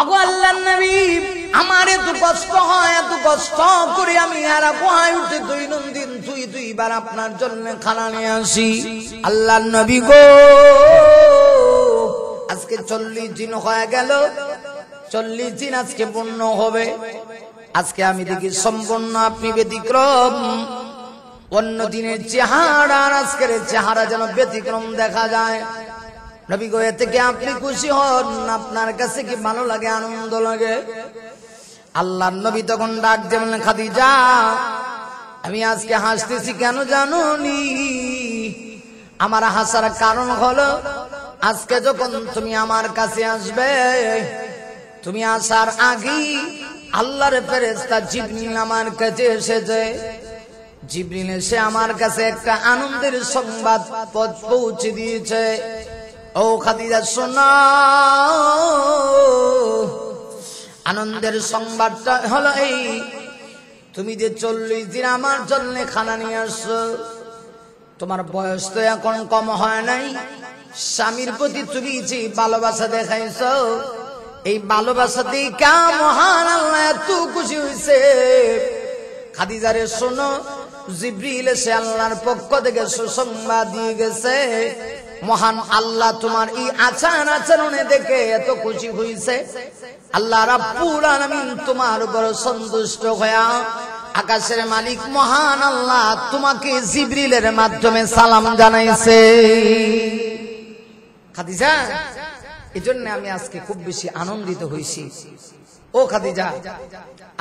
আগো আল্লাহ আমার এত কষ্ট হয় এত কষ্ট করে আমি আর কোহায় উঠে দৈনন্দিন দুই দুইবার আপনার জন্য খানা নিয়ে আসি আল্লাহ নবী গো আজকে চল্লিশ দিন হয়ে গেল চল্লিশ দিন আজকে পূর্ণ হবে আজকে আমি দেখি সম্পূর্ণ আপনি ব্যতিক্রম অন্য দিনের চেহারা আজকের চেহারা যেন ব্যতিক্রম দেখা যায় নবী গো থেকে আপনি খুশি হন আপনার কাছে কি ভালো লাগে আনন্দ লাগে আল্লাহ নবী তখন ডাক যেমন খাদি যা আমি আজকে হাসতেছি কেন জানো নি আমার হাসার কারণ হলো আজকে যখন তুমি আমার কাছে আসবে তুমি আসার আগে আল্লাহর ফেরেস্তা জিবরিল আমার কাছে এসেছে জিবরিল এসে আমার কাছে একটা আনন্দের সংবাদ পৌঁছে দিয়েছে ও খাদিজা সোনা আনন্দের সংবাদটা হলো এই তুমি যে চল্লিশ দিন আমার জন্য খানা নিয়ে আসছো তোমার বয়স তো এখন কম হয় নাই স্বামীর প্রতি তুমি যে ভালোবাসা দেখাইছ এই ভালোবাসা দিয়ে কা মহান আল্লাহ এত খুশি হয়েছে খাদিজারে শোনো জিব্রিল সে আল্লাহর পক্ষ থেকে সুসংবাদ দিয়ে গেছে মহান আল্লাহ তোমার এই আচার আচরণে দেখে এত খুশি হইছে আল্লাহ রাব্বুল তোমার উপর সন্তুষ্ট হয়া আকাশের মালিক মহান আল্লাহ তোমাকে জিবরিলের মাধ্যমে সালাম জানাইছে খাদিজা এই জন্য আমি আজকে খুব বেশি আনন্দিত হয়েছি ও খাদিজা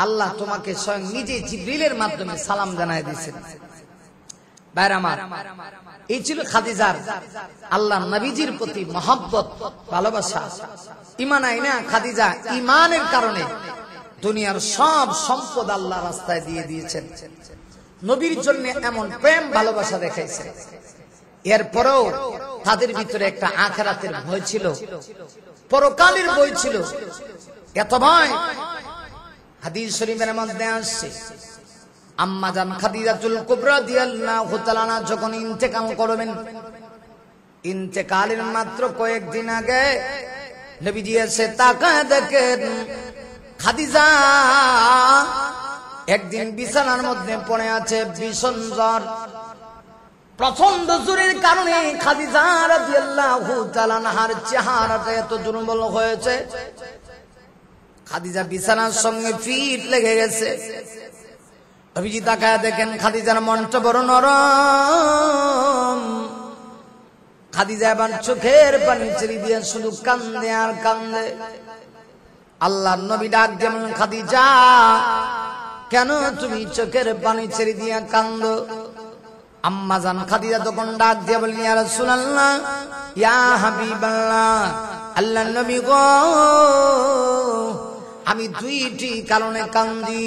আল্লাহ তোমাকে স্বয়ং নিজে জিবরিলের মাধ্যমে সালাম জানাই দিয়েছেন বাইরামার এই ছিল খাদিজার আল্লাহ নবীজির প্রতি মহব্বত ভালোবাসা ইমান আই না খাদিজা ইমানের কারণে দুনিয়ার সব সম্পদ আল্লাহ রাস্তায় দিয়ে দিয়েছেন নবীর জন্য এমন প্রেম ভালোবাসা দেখাইছে এরপরেও তাদের ভিতরে একটা আখেরাতের ভয় ছিল পরকালের বই ছিল এত ভয় হাদিস শরীফের মধ্যে আসছে আম্মাজান খাদিজাতুল কুবরা দিয়াল্লাহু তাআলা যখন ইন্তেকাল করবেন ইন্তেকালের মাত্র কয়েকদিন আগে নবীজি এসে তাকায় দেখেন খাদিজা একদিন বিছানার মধ্যে পড়ে আছে ভীষণ জ্বর প্রচন্ড জোরের কারণে খাদিজা রাদিয়াল্লাহু তাআলা নাহার চেহারাটা এত দুর্বল হয়েছে খাদিজা বিছানার সঙ্গে ফিট লেগে গেছে নবীজি তাকায় দেখেন খাদিজার মঞ্চ বড় নরম খাদিজা এবার চোখের পানি ছেড়ে দিয়ে শুধু কান্দে আর কান্দে আল্লাহ নবী ডাক যেমন খাদিজা কেন তুমি চোখের পানি ছেড়ে দিয়ে কান্দ আম্মা জান খাদিজা তখন ডাক দিয়ে বলি আর সুনাল্লাহ ইয়া হাবিবাল্লাহ আল্লাহ নবী গো আমি দুইটি কারণে কান্দি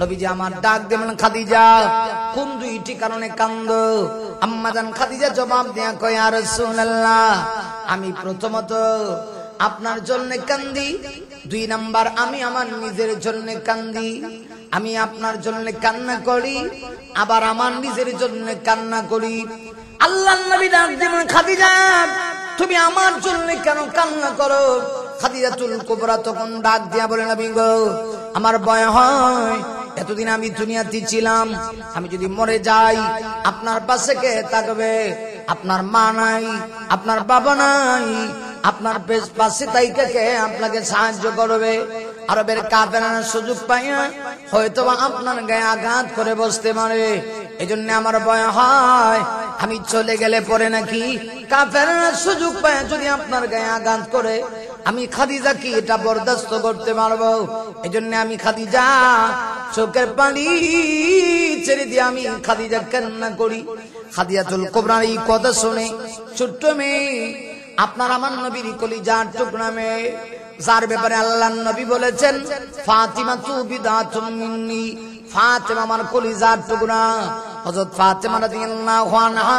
নবীজি আমার ডাক দেবেন খাদিজা কোন দুইটি কারণে কান্দ আম্মাজান খাদিজা জবাব দেয়া কয় আর সুনাল্লাহ আমি প্রথমত আপনার জন্য কান্দি দুই নাম্বার আমি আমার নিজের জন্য কান্দি আমি আপনার জন্য কান্না করি আবার আমার নিজের জন্য কান্না করি আল্লাহ নবী ডাক দেবেন খাদিজা তুমি আমার জন্য কেন কান্না করো খাদিজাতুল কোবরা তখন ডাক দিয়া বলে আমি গো আমার বয় হয় এতদিন আমি দুনিয়াতে ছিলাম আমি যদি মরে যাই আপনার পাশে কে থাকবে আপনার মা নাই আপনার বাবা নাই আপনার পাশে তাই কে আপনাকে সাহায্য করবে আরবের কাপেরানোর সুযোগ পাইয়া হয়তো আপনার গায়ে আঘাত করে বসতে পারে এই জন্য আমার ভয় হয় আমি চলে গেলে পরে নাকি কাপেরানোর সুযোগ পায় যদি আপনার গায়ে আঘাত করে আমি খাদিজা কি এটা বরদাস্ত করতে পারবো এই জন্য আমি খাদিজা চোখের পানি ছেড়ে দিয়ে আমি খাদিজা কান্না করি চল কোবরা এই কথা শুনে ছোট্ট মেয়ে আপনার আমার নবীর যার টুকরা মেয়ে যার ব্যাপারে আল্লাহ নবী বলেছেন ফাতিমা তু বিদা তুমি ফাতেমা আমার কলি যার টুকরা হজরত ফাতেমা রাদিয়াল্লাহু আনহা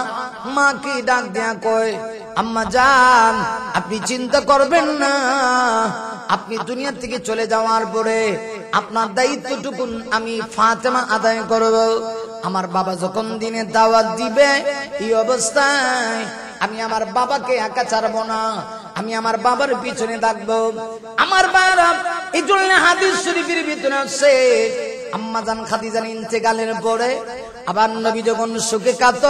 মা কি ডাক দিয়া কয় আম্মা জান আপনি চিন্তা করবেন না আপনি দুনিয়া থেকে চলে যাওয়ার পরে আপনার দায়িত্বটুকু আমি ফাতেমা আদায় করব আমার বাবা যখন দিনে দাওয়াত দিবে এই অবস্থায় আমি আমার বাবাকে একা ছাড়বো না আমি আমার বাবার পিছনে থাকবো আমার বাবা এই জন্য হাদিস শরীফের ভিতরে আছে আম্মাজান খাদিজান ইন্তেকালের পরে আবার নবী যখন সুখে কাত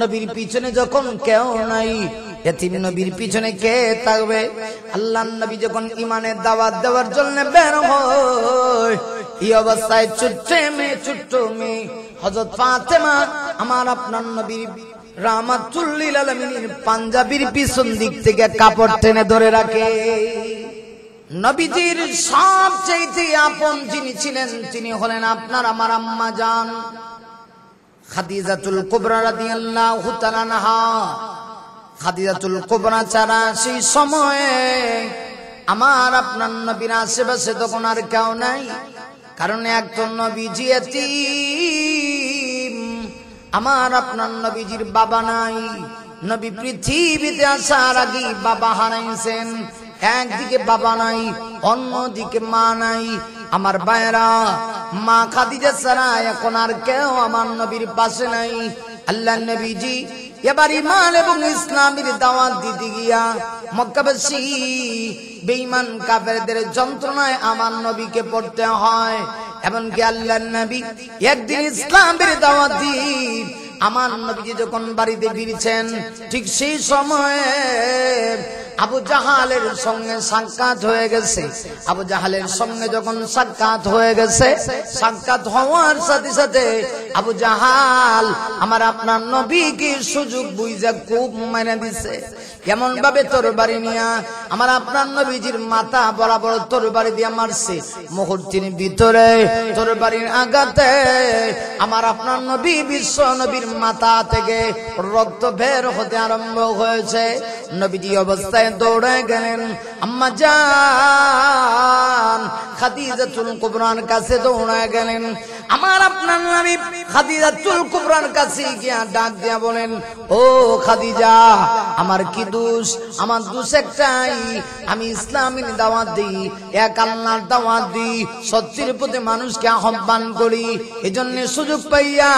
নবীর পিছনে যখন কেউ নাই এতিম নবীর পিছনে কে থাকবে আল্লাহ নবী যখন ইমানের দাওয়াত দেওয়ার জন্য বের হয় এই অবস্থায় ছোট্ট মেয়ে ছোট্ট মেয়ে হজরত ফাতেমা আমার আপনার নবীর রামাতুল্লিল আলমিনীর পাঞ্জাবির পিছন দিক থেকে কাপড় টেনে ধরে রাখে নবীজির সব চাইতে আপন যিনি ছিলেন তিনি হলেন আপনার আমার আম্মা যান খাদিজাতুল কুবরা রাদিয়াল্লাহু তাআলা নাহা খাদিজাতুল কুবরা ছাড়া সেই সময়ে আমার আপনার নবীর আশেপাশে তখন আর কেউ নাই কারণ একজন নবীজি এতিম আমার আপনার নবীজির বাবা নাই নবী পৃথিবীতে আসার আগে বাবা হারাইছেন একদিকে বাবা নাই অন্যদিকে মা নাই আমার বায়রা মা খাদিজা ছাড়া এখন আর কেউ আমার নবীর পাশে নাই আল্লাহ নবীজি এবার ইমান এবং ইসলামের দাওয়াত দিতে গিয়া মক্কাবাসী বেঈমান কাফেরদের যন্ত্রণায় আমার নবীকে পড়তে হয় এমনকি আল্লাহ নবী একদিন ইসলামের দাওয়াত দিয়ে আমার নবীজি যখন বাড়িতে ফিরছেন ঠিক সেই সময়ে আবু জাহালের সঙ্গে সাক্ষাৎ হয়ে গেছে আবু জাহালের সঙ্গে যখন সাক্ষাৎ হয়ে গেছে সাক্ষাৎ হওয়ার সাথে সাথে আবু জাহাল আমার আপনার নবীকে সুযোগ বুঝে খুব মেনে দিছে এমন ভাবে তোর বাড়ি নিয়া আমার আপনার নবীজির মাথা বরাবর তোর বাড়ি দিয়া মারছে মুহূর্তের ভিতরে তোর বাড়ির আঘাতে আমার আপনার নবী বিশ্ব নবীর মাথা থেকে রক্ত বের হতে আরম্ভ হয়েছে নবীজি অবস্থায় দৌড়ে গেলেন আম্মা যান খাদিজাতুল কুবরার কাছে দৌড়ে গেলেন আমার আপনার নামে খাদিজা চুল চুলকুবরার কাছে গিয়া ডাক দিয়া বলেন ও খাদিজা আমার কি দোষ আমার দোষ একটাই আমি ইসলামের দাওয়াত দিই এক আল্লাহর দাওয়াত দিই সত্যির প্রতি মানুষকে আহ্বান করি এজন্য সুযোগ পাইয়া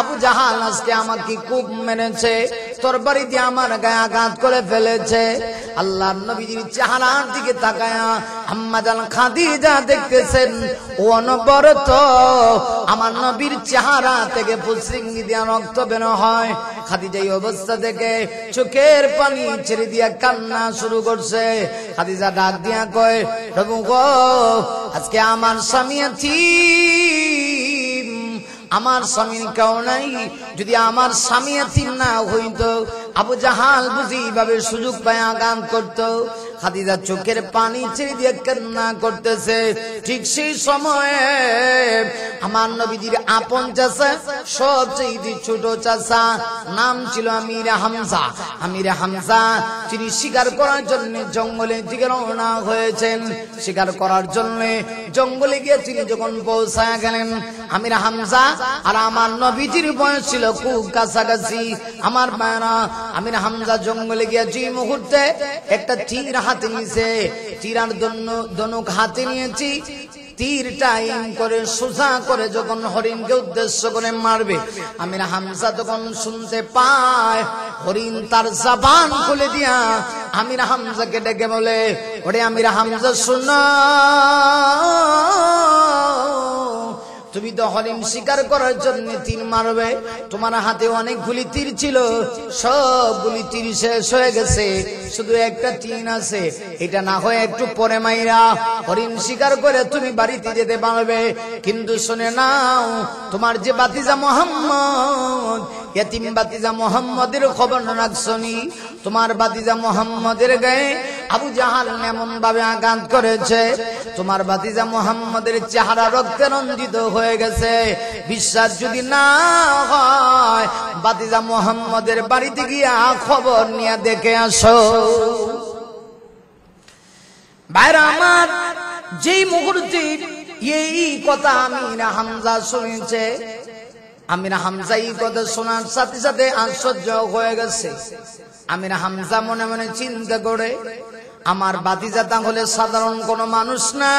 আবু জাহাল আজকে আমাকে খুব মেনেছে তোর দিয়ে আমার গায়ে আঘাত করে ফেলেছে আল্লাহ নবীজির চেহারার দিকে তাকায়া আম্মা জান যা দেখতেছেন অনবরত আমার নবীর চেহারা থেকে ফুলসিঙ্গি দিয়া রক্ত বের হয় খাদিজা এই অবস্থা থেকে চোখের পানি ছেড়ে দিয়া কান্না শুরু করছে খাদিজা ডাক দিয়া কয় প্রভু গো আজকে আমার স্বামী আছি আমার স্বামীর কেউ নাই যদি আমার স্বামী না হইত আবু জাহাল বুঝি ভাবে সুযোগ পায় আগাম করতো খাদিজা চোখের পানি ছেড়ে দিয়ে কান্না করতেছে ঠিক সেই সময়ে আমার নবীজির আপন চাষা সবচেয়ে ছোট চাষা নাম ছিল আমির হামজা আমির হামজা তিনি শিকার করার জন্য জঙ্গলে দিকে রওনা হয়েছেন শিকার করার জন্য জঙ্গলে গিয়ে তিনি যখন পৌঁছায় গেলেন আমির হামজা আর আমার নবীজির বয়স ছিল খুব কাছাকাছি আমার মায়েরা আমির হামজা জঙ্গলে গিয়ে যে মুহূর্তে একটা তীর হাতে নিয়েছে তীরার দনুক হাতে নিয়েছি তীর টাইম করে সোজা করে যখন হরিণকে উদ্দেশ্য করে মারবে আমি হামজা তখন শুনতে পায় হরিণ তার জাবান খুলে দিয়া আমির হামজাকে ডেকে বলে ওরে আমির হামজা শুনা তুমি তো হরিম শিকার করার জন্য তীর মারবে তোমার হাতে গুলি তীর ছিল গুলি তীর শেষ হয়ে গেছে শুধু একটা তীর আছে এটা না হয় একটু পরে মাইরা হরিম শিকার করে তুমি বাড়িতে যেতে পারবে কিন্তু শুনে নাও তোমার যে বাতিজা মোহাম্মদ এতিম বাতিজা মোহাম্মদের খবর রাখছনি তোমার বাতিজা মোহাম্মদের গায়ে আবু জাহাল এমন ভাবে আঘাত করেছে তোমার বাতিজা মোহাম্মদের চেহারা রক্তে রঞ্জিত হয়ে গেছে বিশ্বাস যদি না হয় বাতিজা মোহাম্মদের বাড়িতে গিয়া খবর নিয়ে দেখে আসো ভাইরা আমার যেই মুহূর্তে এই কথা আমি হামজা শুনেছে আমির হামজা এই কথা শোনার সাথে সাথে আশ্চর্য হয়ে গেছে আমির হামজা মনে মনে চিন্তা করে আমার বাতিজা তাহলে সাধারণ কোনো মানুষ না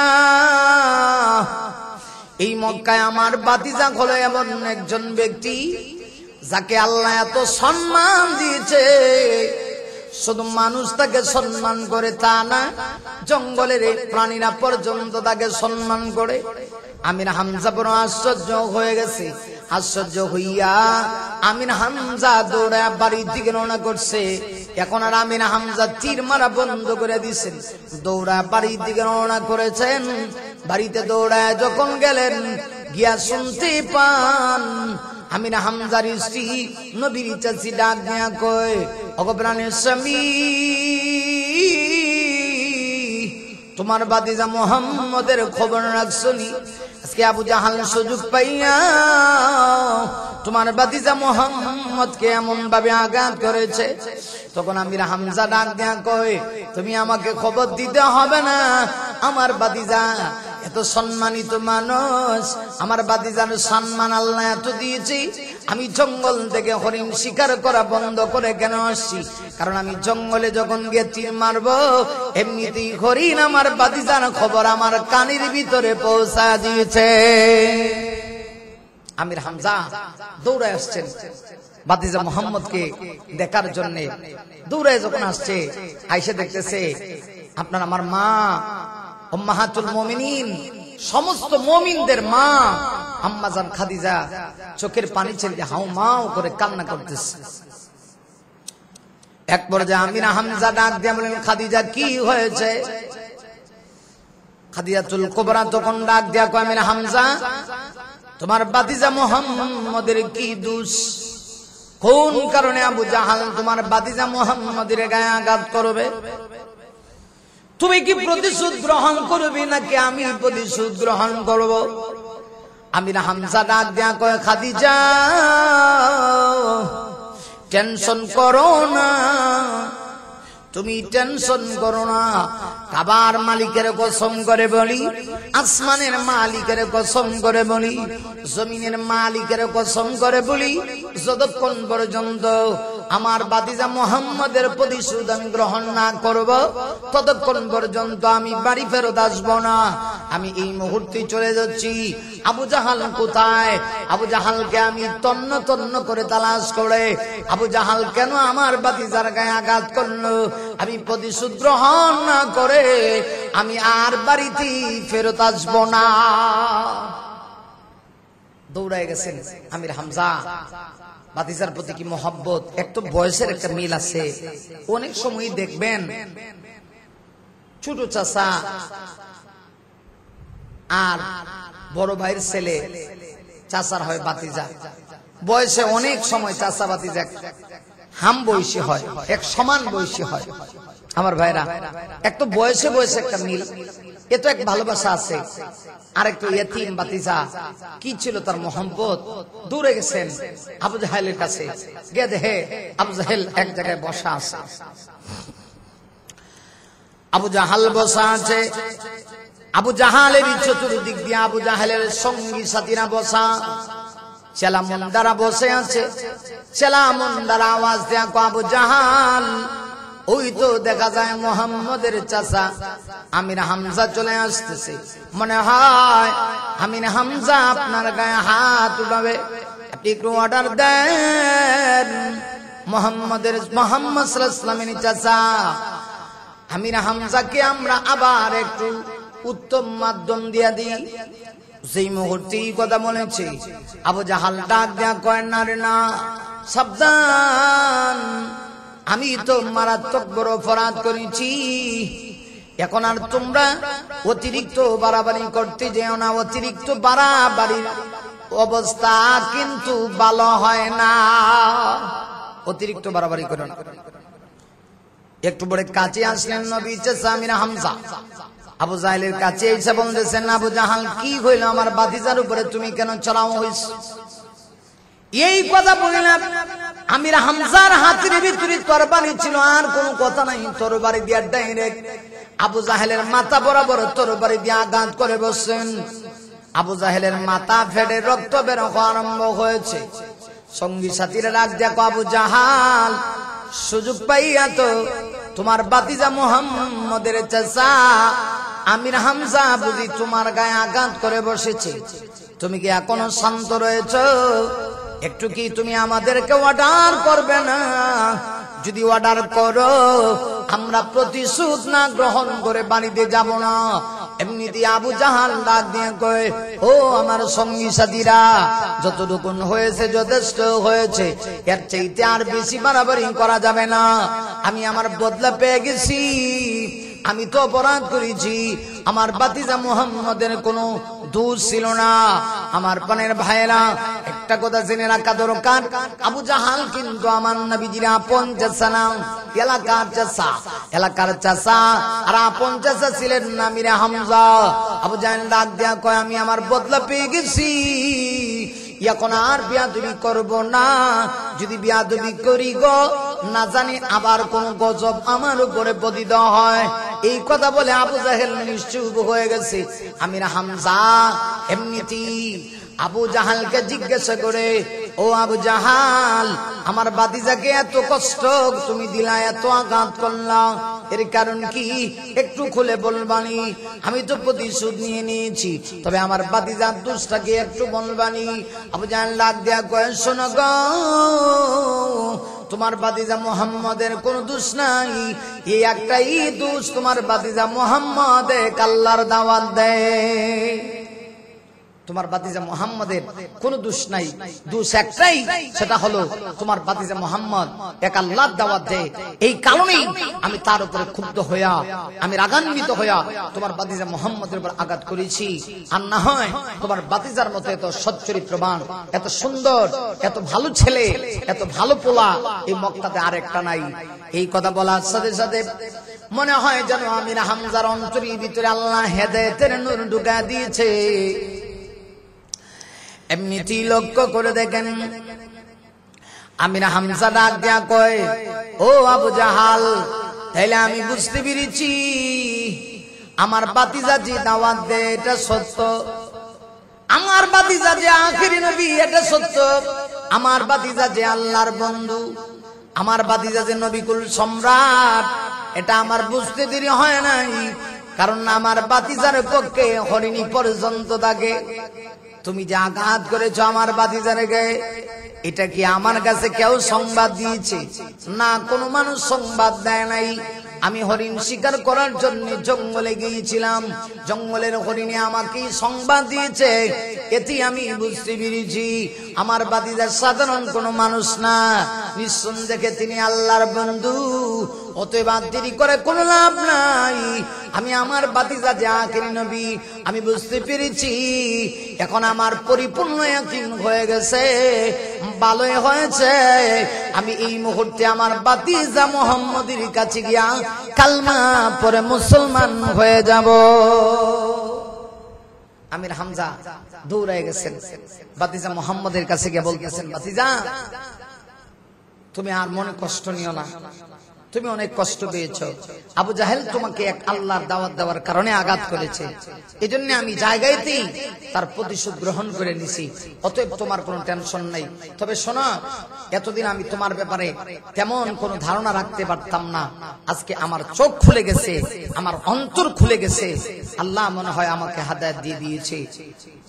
এই মক্কায় আমার বাতিজা হলো এমন একজন ব্যক্তি যাকে আল্লাহ এত সম্মান দিয়েছে শুধু মানুষ তাকে সম্মান করে তা না জঙ্গলের এই প্রাণীরা পর্যন্ত তাকে সম্মান করে আমির হামজা বড় আশ্চর্য হয়ে গেছে আশ্চর্য হইয়া আমিন হামজা দৌড়ে বাড়ির দিকে রওনা করছে এখন আর আমিন হামজা তীর মারা বন্ধ করে দিছেন দৌড়া বাড়ির দিকে রওনা করেছেন বাড়িতে দৌড়ায় যখন গেলেন গিয়া শুনতে পান আমিন হামজার স্ত্রী নবীর চাষি ডাক দিয়া কয় অগপ্রাণের স্বামী তোমার যা মোহাম্মদের খবর রাখছি আজকে আবু জাহাল সুযোগ পাইয়া তোমার বাদিজা মোহাম্মদকে এমন ভাবে আঘাত করেছে তখন আমি হামজা ডাক দেয়া কয় তুমি আমাকে খবর দিতে হবে না আমার বাদিজা এত সম্মানিত মানুষ আমার বাদিজার সম্মান আল্লাহ এত দিয়েছি আমি জঙ্গল থেকে হরিণ শিকার করা বন্ধ করে কেন আসছি কারণ আমি জঙ্গলে যখন গিয়ে তীর মারব এমনিতেই হরিণ আমার বাদিজার খবর আমার কানির ভিতরে পৌঁছা দিয়েছে আমির হামজা দৌড়ে আসছেন মোহাম্মদ কে দেখার জন্য দূরে যখন আসছে আইসে দেখতেছে আপনার আমার মা মাহাতুল মমিনিন সমস্ত মমিনদের মা আম্মাজান খাদিজা চোখের পানি ছেড়ে হাও মাও করে কান্না করতেছে এক পর্যায়ে আমিনা হামজা ডাক দিয়ে খাদিজা কি হয়েছে খাদিজাতুল কোবরা তখন ডাক দিয়া কয় আমিনা হামজা তোমার বাতিজা মোহাম্মদের কি দুষ কোন কারণে আবু জাহাল তোমার বাতিজা মোহাম্মদের গায়ে আঘাত করবে তুমি কি প্রতিশোধ গ্রহণ করবে নাকি আমি প্রতিশোধ গ্রহণ করব আমি না হামসা ডাক দেয়া কয় যা টেনশন করো না তুমি টেনশন করো না কাবার মালিকের কসম করে বলি আসমানের মালিকের কসম করে বলি জমিনের মালিকের কসম করে বলি যতক্ষণ পর্যন্ত আমার বাদিজা মোহাম্মদের প্রতিশোধন গ্রহণ না করব ততক্ষণ পর্যন্ত আমি বাড়ি ফেরত আসবো না আমি এই মুহূর্তে চলে যাচ্ছি আবু জাহাল কোথায় আবু জাহালকে আমি তন্ন তন্ন করে তালাশ করে আবু জাহাল কেন আমার বাতিজার গায়ে আঘাত করলো আমি প্রতিশোধ গ্রহণ না করে আমি আর বাড়িতে ফেরত আসব না দৌড়ায় গেছেন আমির হামজা বাতিজার প্রতি কি মহব্বত একটু বয়সের একটা মিল আছে অনেক সময় দেখবেন ছোট চাষা আর বড় ভাইয়ের ছেলে চাচার হয় বাতিজা বয়সে অনেক সময় চাচা বাতিজা হাম বয়সী হয় এক সমান বয়সী হয় আমার ভাইরা এক তো বয়সে বয়সে একটা মিল এ তো এক ভালোবাসা আছে আর তো বাতিজা কি ছিল তার মোহাম্মত দূরে গেছেন আবু জাহেলের কাছে গে আবু জাহেল এক জায়গায় বসা আছে আবু জাহাল বসা আছে আবু জাহালের চতুর্দিক দিয়ে আবু জাহালের সঙ্গী সাথীরা বসা মন্দারা বসে আছে মন্দারা আওয়াজ দেয়া আবু জাহাল ওই তো দেখা যায় মোহাম্মদের চাচা আমির হামজা চলে আসতেছে মনে হয় আমির হামজা আপনার গায়ে হাত উঠাবে আপনি একটু অর্ডার দেন মোহাম্মদের মোহাম্মদ সাল্লামের চাচা আমির হামজাকে আমরা আবার একটু উত্তম মাধ্যম দিয়া দিয়ে সেই মুহূর্তে কথা বলেছে আবু জাহাল ডাক দেয়া কয় না রে না সাবধান আমি তো মারাত্মক বড় অপরাধ করেছি এখন আর তোমরা অতিরিক্ত বাড়াবাড়ি করতে যেও না অতিরিক্ত বাড়াবাড়ির অবস্থা কিন্তু ভালো হয় না অতিরিক্ত বাড়াবাড়ি করে না একটু বড় কাছে আসলেন নবী চেসামিনা হামসা আবু জাহেলের কাছে এসে বলতেছেন আবু জাহাল কি হইল আমার বাতিজার উপরে তুমি কেন চড়াও হইস এই কথা না আমির হামজার হাতের ভিতরে তরবারি ছিল আর কোন কথা নাই তরবারি দিয়ে ডাইরেক্ট আবু জাহেলের মাথা বরাবর তরবারি দিয়ে আঘাত করে বসছেন আবু জাহেলের মাথা ফেটে রক্ত বের আরম্ভ হয়েছে সঙ্গী সাথীরা রাগ দেখো আবু জাহাল সুযোগ পাইয়া তো তোমার বাতিজা মোহাম্মদের চেষা আমির হামজা বুঝি তোমার গায়ে আঘাত করে বসেছে তুমি কি এখনো শান্ত রয়েছ একটু কি তুমি আমাদেরকে অর্ডার করবে না যদি অর্ডার করো আমরা প্রতিশোধ না গ্রহণ করে বাড়িতে যাব না এমনিতে আবু জাহাল ডাক দিয়ে কয়ে ও আমার সঙ্গী সাথীরা যতটুকুন হয়েছে যথেষ্ট হয়েছে এর চাইতে আর বেশি বাড়াবাড়ি করা যাবে না আমি আমার বদলা পেয়ে গেছি আমি তো অপরাধ করেছি আমার বাতিজা মোহাম্মদের কোনো দোষ ছিল না আমার পানের ভাইরা একটা কথা জেনে রাখা দরকার আবু জাহাল কিন্তু আমার নবীজিরা পঞ্চাশ নাম এলাকার চাষা এলাকার চাষা আর আপন চাষা ছিলেন না নামিরা হামজা আবু জাহাল ডাক দেয়া কয় আমি আমার বদলা পেয়ে গেছি এখন আর বিয়া তুমি করবো না যদি বিয়া তুমি করি গো না জানি আবার কোন গজব আমার উপরে পদিত হয় এই কথা বলে আবু জাহেল নিশ্চুপ হয়ে গেছে আমি হামজা এমনিতি আবু জাহালকে জিজ্ঞাসা করে ও আবু জাহাল আমার বাদিজাকে এত কষ্ট তুমি দিলা এত আঘাত করলাম এর কারণ কি একটু খুলে বলবানি আমি তো প্রতিশোধ নিয়ে নিয়েছি তবে আমার বাদিজার দুষ্টাকে একটু বলবানি আবু জাহাল লাগ দেয়া কয়েক শোনা তোমার বাদিজা মোহাম্মদের কোন দোষ নাই এই একটাই দোষ তোমার বাদিজা মোহাম্মদে কাল্লার দাওয়াত দেয় তোমার বাতিজা মোহাম্মদের কোন দোষ নাই দোষ একটাই সেটা হলো তোমার বাতিজা মোহাম্মদ এক আল্লাহ দাওয়াত দেয় এই কারণেই আমি তার উপরে ক্ষুব্ধ হইয়া আমি রাগান্বিত হইয়া তোমার বাতিজা মোহাম্মদের উপর আঘাত করেছি আর না হয় তোমার বাতিজার মতো এত সচ্চরিত্রবান এত সুন্দর এত ভালো ছেলে এত ভালো পোলা এই মক্তাতে আর একটা নাই এই কথা বলার সাথে সাথে মনে হয় যেন আমির হামজার অন্তরীর ভিতরে আল্লাহ হেদায়তের নূর ঢুকা দিয়েছে এমনিতেই লক্ষ্য করে দেখেন আমির হামসা ডাক দেয়া কয় ও আবু জাহাল তাইলে আমি বুঝতে পেরেছি আমার বাতিজা যে দাওয়াত দে এটা সত্য আমার বাতিজা যে আখেরি নবী এটা সত্য আমার বাতিজা যে আল্লাহর বন্ধু আমার বাতিজা যে নবীকুল সম্রাট এটা আমার বুঝতে দেরি হয় নাই কারণ আমার বাতিজার পক্ষে হরিণী পর্যন্ত থাকে তুমি যে আঘাত করেছো আমার জানে গায়ে এটা কি আমার কাছে কেউ সংবাদ দিয়েছে না কোনো মানুষ সংবাদ দেয় নাই আমি হরিণ শিকার করার জন্য জঙ্গলে গিয়েছিলাম জঙ্গলের হরিণে আমাকে সংবাদ দিয়েছে এতে আমি বুঝতে পেরেছি আমার বাদিদা সাধারণ কোনো মানুষ না নিঃসন্দেহে তিনি আল্লাহর বন্ধু অতএব দেরি করে কোনো লাভ নাই আমি আমার বাতিজা যে আখের নবী আমি বুঝতে পেরেছি এখন আমার পরিপূর্ণ একদিন হয়ে গেছে ভালোই হয়েছে আমি এই মুহূর্তে আমার বাতিজা মোহাম্মদের কাছে গিয়া কালমা পরে মুসলমান হয়ে যাব আমির হামজা দূর হয়ে গেছেন বাতিজা মোহাম্মদের কাছে গিয়ে বলতেছেন বাতিজা তুমি আর মনে কষ্ট নিও না তুমি অনেক কষ্ট পেয়েছ আবু জাহেল তোমাকে এক আল্লাহর দাওয়াত দেওয়ার কারণে আঘাত করেছে এজন্য আমি জায়গাতেই তার প্রতিশোধ গ্রহণ করে নিছি অতএব তোমার কোনো টেনশন নাই তবে শোনা এতদিন আমি তোমার ব্যাপারে তেমন কোনো ধারণা রাখতে পারতাম না আজকে আমার চোখ খুলে গেছে আমার অন্তর খুলে গেছে আল্লাহ মনে হয় আমাকে হাদায়াত দিয়ে দিয়েছে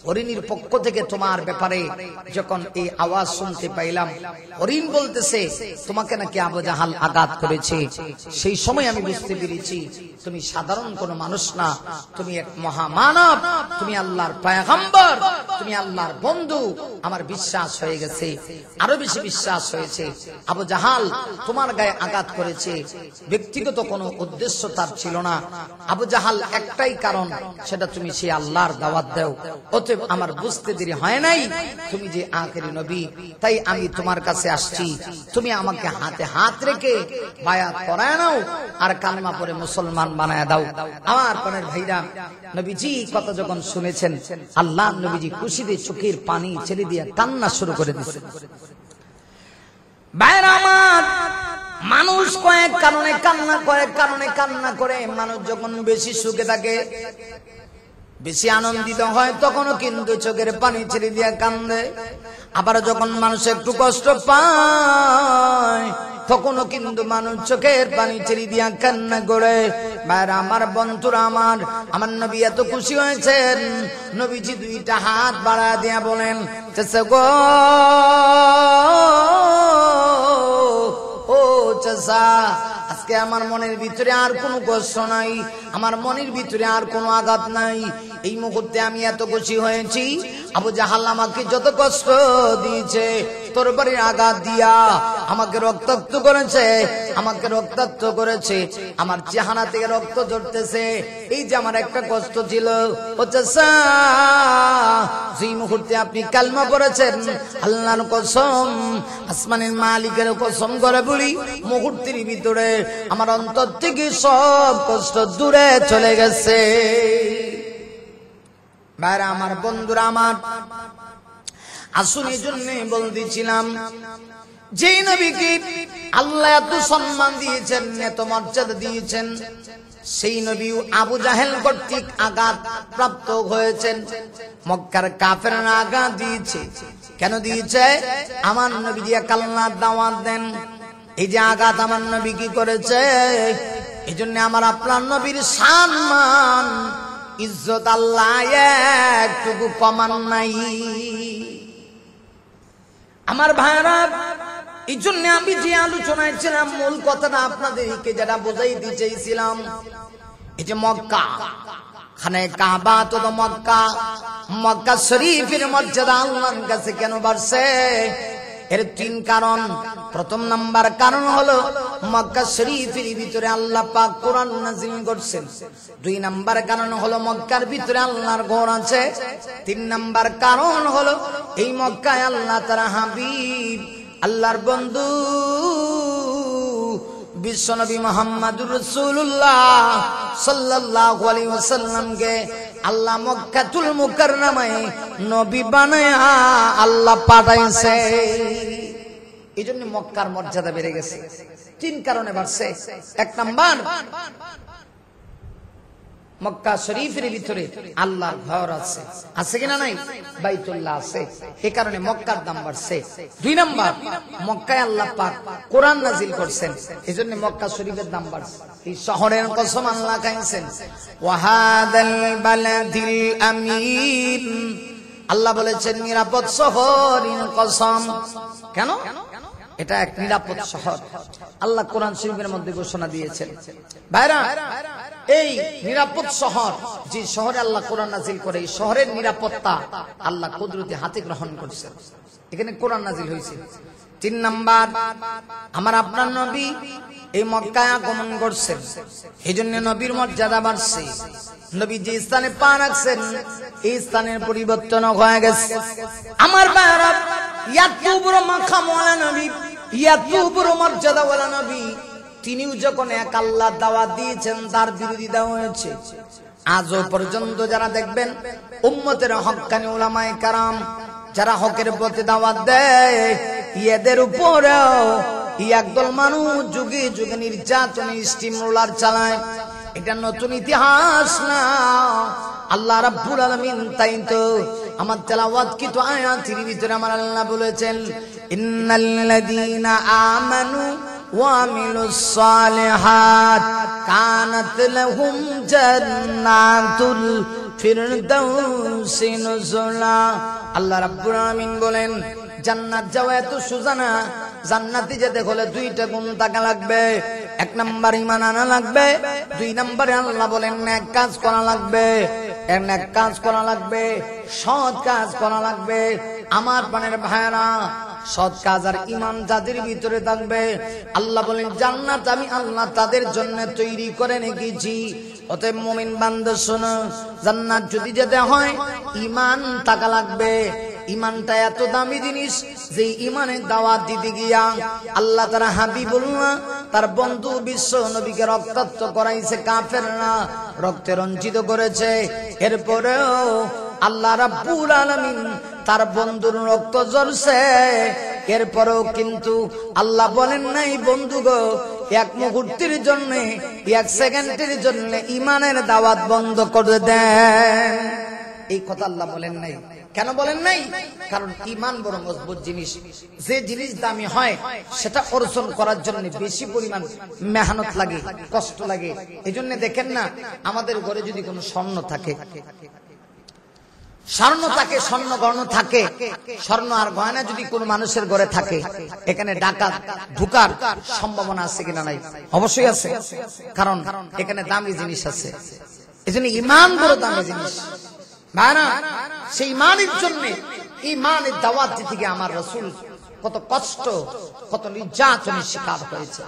হরিণীর পক্ষ থেকে তোমার ব্যাপারে যখন এই আওয়াজ শুনতে পাইলাম হরিণ বলতেছে তোমাকে নাকি আবুজাহাল আঘাত করেছে সেই সময় আমি বুঝতে পেরেছি তুমি সাধারণ কোনো মানুষ না তুমি এক মহামানব তুমি আল্লাহর পায়গাম্বর তুমি আল্লাহর বন্ধু আমার বিশ্বাস হয়ে গেছে আরো বেশি বিশ্বাস হয়েছে আবু জাহাল তোমার গায়ে আঘাত করেছে ব্যক্তিগত কোনো উদ্দেশ্য তার ছিল না আবু জাহাল একটাই কারণ সেটা তুমি সে আল্লাহর দাওয়াত দাও অতএব আমার বুঝতে দেরি হয় নাই তুমি যে আখেরি নবী তাই আমি তোমার কাছে আসছি তুমি আমাকে হাতে হাত রেখে বায়াত করায় নাও আর কালমা পরে মুসলমান বানায় দাও আমার পনের ভাইরা নবীজি কথা যখন শুনেছেন আল্লাহ নবীজি খুশি খুশিতে চোখের পানি ছেড়ে দিয়ে কান্না শুরু করে দিচ্ছে মানুষ কয়েক কারণে কান্না কয়েক কারণে কান্না করে মানুষ যখন বেশি সুখে থাকে বেশি আনন্দিত হয় তখনও কিন্তু চোখের পানি ছেড়ে দিয়ে কান্দে আবার যখন মানুষ একটু কষ্ট পায় তখনও কিন্তু মানুষ চোখের পানি ছেড়ে দিয়া কান্না করে বাইরে আমার বন্ধুরা আমার আমার নবী এত খুশি হয়েছেন নবীজি দুইটা হাত বাড়া দিয়া বলেন গো ও চাষা আজকে আমার মনের ভিতরে আর কোনো কষ্ট নাই আমার মনের ভিতরে আর কোনো আঘাত নাই এই মুহূর্তে আমি এত খুশি হয়েছি আবু জাহাল আমাকে যত কষ্ট দিয়েছে তোর বাড়ির আঘাত দিয়া আমাকে রক্তাক্ত করেছে আমাকে রক্তাক্ত করেছে আমার চেহারা থেকে রক্ত ঝরতেছে এই যে আমার একটা কষ্ট ছিল হচ্ছে যেই মুহূর্তে আপনি কালমা পড়েছেন আল্লাহর কসম আসমানের মালিকের কসম করে বলি মুহূর্তের ভিতরে আমার অন্তর থেকে সব কষ্ট দূরে চলে গেছে ভাইরা আমার বন্ধুরা আমার আসুন এই জন্যে দিছিলাম যেই নবীকে আল্লাহ এত সম্মান দিয়েছেন এত মর্যাদা দিয়েছেন সেই নবী আবু জাহেল কর্তৃক আঘাত প্রাপ্ত হয়েছেন মক্কার কাফের আঘাত দিয়েছে কেন দিয়েছে আমার নবী দিয়ে কাল্লা দাওয়াত দেন এই যে আঘাত আমার নবী কি করেছে এই জন্য আমার আপনার নবীর সম্মান ইজ্জত আল্লাহ একটুকু কমান নাই আমার ভাইরা এই জন্য আমি যে আলোচনায় ছিলাম মূল কথাটা আপনাদেরকে যারা দিতে চাইছিলাম এই যে মক্কা খানে কাবা তো মক্কা মক্কা শরীফের মর্যাদা আল্লাহর কাছে কেন বাড়ছে এর তিন কারণ প্রথম নাম্বার কারণ হলো মক্কা শরীফের ভিতরে আল্লাহ পাক কোরআন নাজিল করছেন দুই নাম্বার কারণ হলো মক্কার ভিতরে আল্লাহর ঘর আছে তিন নাম্বার কারণ হলো এই মক্কায় আল্লাহ তারা হাবিব আল্লাহর বন্ধু বিশ্বনবী মোহাম্মদুর রসুল্লাহ সাল্লাল্লাহু আলাইহি ওয়াসাল্লামকে আল্লাহ মক্কাতুল নামে নবী বানায়া আল্লাহ পাঠাইছে এই জন্য মক্কার মর্যাদা বেড়ে গেছে তিন কারণে বাড়ছে এক নাম্বার মক্কা শরীফের ভিতরে আল্লাহর ঘর আছে আছে কিনা নাই বাইতুল্লাহ আছে এ কারণে মক্কার দাম বাড়ছে দুই নাম্বার মক্কায় আল্লাহ পাক কোরআন নাজিল করছেন এই জন্য মক্কা শরীফের দাম বাড়ছে এই শহরের কসম আল্লাহ খাইছেন ওয়াহাদাল বালাদিল আমিন আল্লাহ বলেছেন নিরাপদ শহর কসম কেন এটা এক নিরাপদ শহর আল্লাহ কোরআন শরীফের মধ্যে ঘোষণা দিয়েছেন ভাইরা এই নিরাপদ শহর যে শহরে আল্লাহ কোরআন নাজিল করে এই শহরের নিরাপত্তা আল্লাহ কুদরতি হাতে গ্রহণ করছেন এখানে কোরআন নাজিল হয়েছে তিন নাম্বার আমার আপনার নবী এই মক্কায় আগমন করছেন এই জন্য নবীর মর্যাদা বাড়ছে নবী যে স্থানে পা রাখছেন এই স্থানের পরিবর্তন হয়ে গেছে আমার বাইরা ইয়াত মাখা মলা নবী ইয়াত বড় মর্যাদাওয়ালা নবী তিনিও যখন এক আল্লাহ দাওয়া দিয়েছেন তার বিরোধিতা হয়েছে আজও পর্যন্ত যারা দেখবেন উম্মতের হকানি ওলামায় কারাম যারা হকের প্রতি দাওয়াত দেয় ইয়েদের উপরেও একদল মানুষ যুগে যুগে নির্যাতন স্টিম রোলার চালায় এটা নতুন ইতিহাস না আল্লাহ রাব্বুল আলামিন তাই তো আমার তেলাওয়াত কি তো আয়াতির ভিতরে আমার আল্লাহ বলেছেন ইন্নাল্লাযীনা আমানু وعملوا الصالحات كانت لهم جنات الفردوس نزلا আল্লাহ রাব্বুল আমিন বলেন জান্নাত যাওয়া এত সোজা না জান্নাতি যেতে হলে দুইটা গুণ টাকা লাগবে এক নাম্বার ইমান আনা লাগবে দুই নাম্বারে আল্লাহ বলেন এক কাজ করা লাগবে এক কাজ করা লাগবে সৎ কাজ করা লাগবে আমার পানের ভাইরা সৎ কাজ আর ইমান যাদের ভিতরে থাকবে আল্লাহ বলেন জান্নাত আমি আল্লাহ তাদের জন্য তৈরি করে রেখেছি অতএব মমিন বান্ধব শোনো জান্নাত যদি যেতে হয় ইমান টাকা লাগবে ইমানটা এত দামি জিনিস যে ইমানের দাওয়াত দিতে গিয়া আল্লাহ তারা হাবি না তার বন্ধু বিশ্ব নবীকে রক্তাক্ত করাইছে না রক্তে রঞ্জিত করেছে এরপরেও আল্লাহ রাব্বুল আলামিন তার বন্ধুর রক্ত জ্বলছে এরপরেও কিন্তু আল্লাহ বলেন নাই বন্ধু গো এক মুহূর্তের জন্য এক সেকেন্ডের জন্য ইমানের দাওয়াত বন্ধ করে দেন এই কথা আল্লাহ বলেন নাই কেন বলেন নাই কারণ ইমান বড় মজবুত জিনিস যে জিনিস দামি হয় সেটা অর্জন করার জন্য বেশি পরিমাণ মেহনত লাগে কষ্ট লাগে এই জন্য দেখেন না আমাদের ঘরে যদি কোনো স্বর্ণ থাকে স্বর্ণ থাকে স্বর্ণ গর্ণ থাকে স্বর্ণ আর গয়না যদি কোনো মানুষের ঘরে থাকে এখানে ডাকাত ঢুকার সম্ভাবনা আছে কিনা নাই অবশ্যই আছে কারণ এখানে দামি জিনিস আছে এই জন্য ইমান বড় দামি জিনিস ভাইরা সেই মানের জন্য এই মানের দাওয়াত দিতে আমার রসুল কত কষ্ট কত নির্যাতন শিকার হয়েছে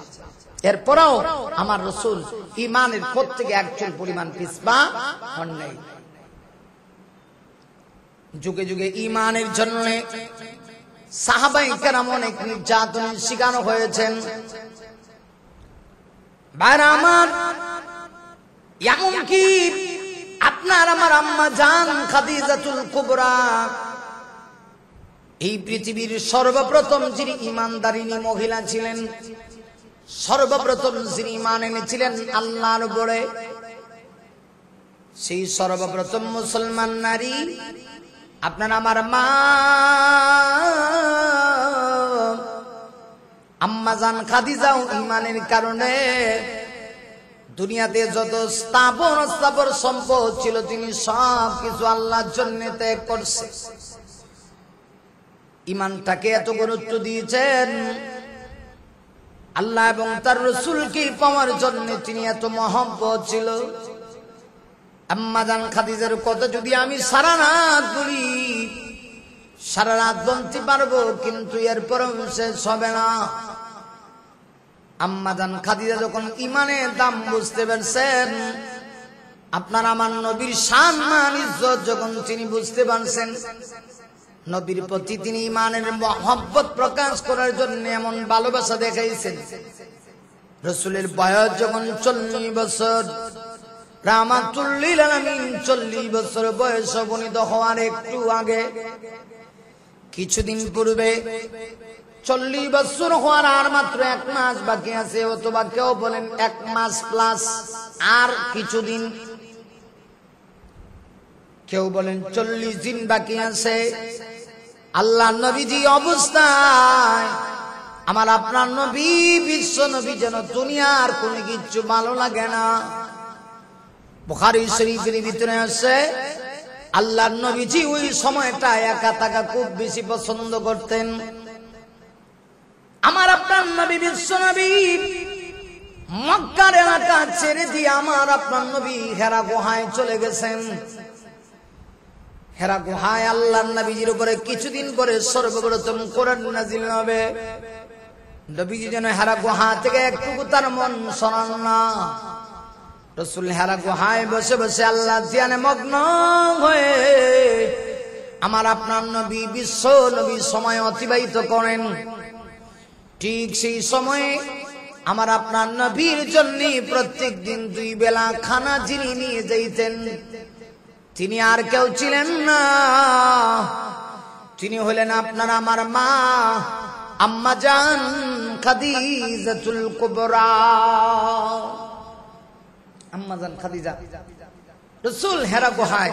এরপরেও আমার রসুল ইমানের খোঁজ থেকে একজন পরিমাণ পিসবা হন নাই যুগে যুগে ইমানের জন্য সাহাবাই কেরাম অনেক নির্যাতনের শিকার হয়েছেন বাইরা আমার এমনকি আর আমার আম্মা জান খাদিজাতুল কুবরা এই পৃথিবীর সর্বপ্রথম যিনি ইমানদারিনী মহিলা ছিলেন সর্বপ্রথম যিনি ইমান এনেছিলেন আল্লাহর উপরে সেই সর্বপ্রথম মুসলমান নারী আপনার আমার মা আম্মা জান খাদিজাও ইমানের কারণে দুনিয়াতে যত স্থাবর স্থাবর সম্পদ ছিল তিনি সব কিছু আল্লাহর জন্য ত্যাগ করছে ইমানটাকে এত গুরুত্ব দিয়েছেন আল্লাহ এবং তার রসুলকে পাওয়ার জন্য তিনি এত মহব্বত ছিল আম্মাদান খাদিজার কথা যদি আমি সারা রাত বলি সারা রাত বলতে পারবো কিন্তু এরপরও শেষ হবে না আম্মাজান খাদিজা যখন ইমানের দাম বুঝতে পারছেন আপনার আমার নবীর সম্মান ইজ্জত যখন তিনি বুঝতে পারছেন নবীর প্রতি তিনি ইমানের মহব্বত প্রকাশ করার জন্য এমন ভালোবাসা দেখাইছেন রসুলের বয়স যখন চল্লিশ বছর রামা চল্লিল চল্লিশ বছর বয়স অবনীত হওয়ার একটু আগে কিছুদিন পূর্বে চল্লিশ বছর হওয়ার আর মাত্র এক মাস বাকি আছে অথবা কেউ বলেন এক মাস প্লাস আর কিছুদিন কেউ বলেন চল্লিশ দিন বাকি আছে আল্লাহ নবীজি অবস্থায় আমার আপনার নবী বিশ্ব নবী যেন দুনিয়ার কোন কিচ্ছু ভালো লাগে না বোখারি শরীফের ভিতরে আছে আল্লাহ নবীজি ওই সময়টা একা তাকা খুব বেশি পছন্দ করতেন আমার আপনার নবী বিশ্ব নবী মক্কার এলাকা ছেড়ে দিয়ে আমার আপনার নবী হেরা গুহায় চলে গেছেন হেরা গুহায় আল্লাহ নবীজির উপরে কিছুদিন পরে সর্বপ্রথম কোরআন নাজিল হবে নবীজি যেন হেরা গুহা থেকে একটুকু তার মন সরান না রসুল হেরা গুহায় বসে বসে আল্লাহ জিয়ানে মগ্ন হয়ে আমার আপনার নবী বিশ্ব নবী সময় অতিবাহিত করেন ঠিক সেই সময়ে আমার আপনার নবীর জন্য প্রত্যেক দিন দুই বেলা খানা যিনি নিয়ে যাইতেন তিনি আর কেউ ছিলেন না তিনি হলেন আপনার আমার মা আম্মা জান খাদিজাতুল কুবরা আম্মা জান খাদিজা রসুল হেরা গোহায়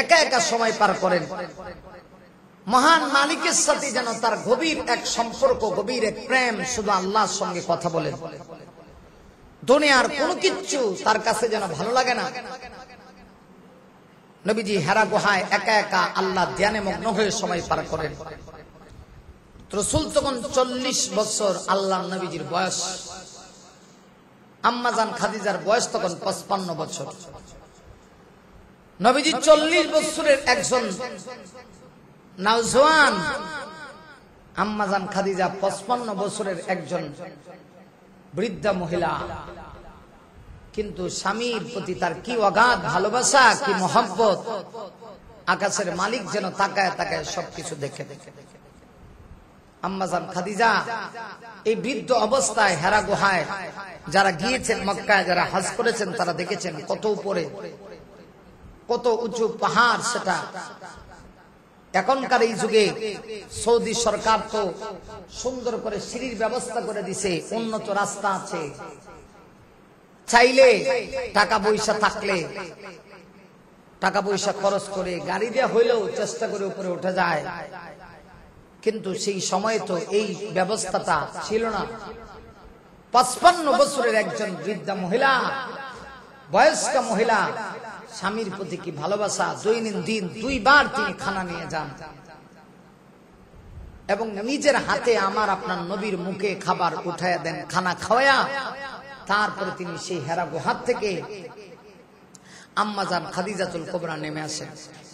একা একা সময় পার করেন মহান মালিকের সাথে যেন তার গভীর এক সম্পর্ক গভীর এক প্রেম শুধু আল্লাহর সঙ্গে কথা বলেন দুনিয়ার কোনো কিচ্ছু তার কাছে যেন ভালো লাগে না নবীজি হেরা গুহায় একা একা আল্লাহ ধ্যানে মগ্ন হয়ে সময় পার করেন রসুল তখন চল্লিশ বছর আল্লাহ নবীজির বয়স আম্মাজান খাদিজার বয়স তখন পঁচপান্ন বছর নবীজি চল্লিশ বছরের একজন নাওজোয়ান আম্মাজান খাদিজা পঁচপন্ন বছরের একজন বৃদ্ধা মহিলা কিন্তু স্বামীর প্রতি তার কি অগাধ ভালোবাসা কি মহব্বত আকাশের মালিক যেন তাকায় তাকায় সবকিছু দেখে দেখে আম্মাজান খাদিজা এই বৃদ্ধ অবস্থায় হেরা গুহায় যারা গিয়েছেন মক্কায় যারা হাজ করেছেন তারা দেখেছেন কত উপরে কত উঁচু পাহাড় সেটা এখনকার এই যুগে সৌদি সরকার তো সুন্দর করে সিঁড়ির ব্যবস্থা করে দিছে উন্নত রাস্তা আছে চাইলে টাকা পয়সা থাকলে টাকা পয়সা খরচ করে গাড়ি দেওয়া হইলেও চেষ্টা করে উপরে উঠে যায় কিন্তু সেই সময়ে তো এই ব্যবস্থাটা ছিল না পঁচপান্ন বছরের একজন বৃদ্ধা মহিলা বয়স্ক মহিলা স্বামীর প্রতি কি ভালোবাসা দৈনন্দিন দুইবার তিনি খানা নিয়ে যান এবং নিজের হাতে আমার আপনার নবীর মুখে খাবার উঠায় দেন খানা খাওয়া তারপরে তিনি সেই হেরা হাত থেকে আম্মাজান খাদিজাতুল কোবরা নেমে আসে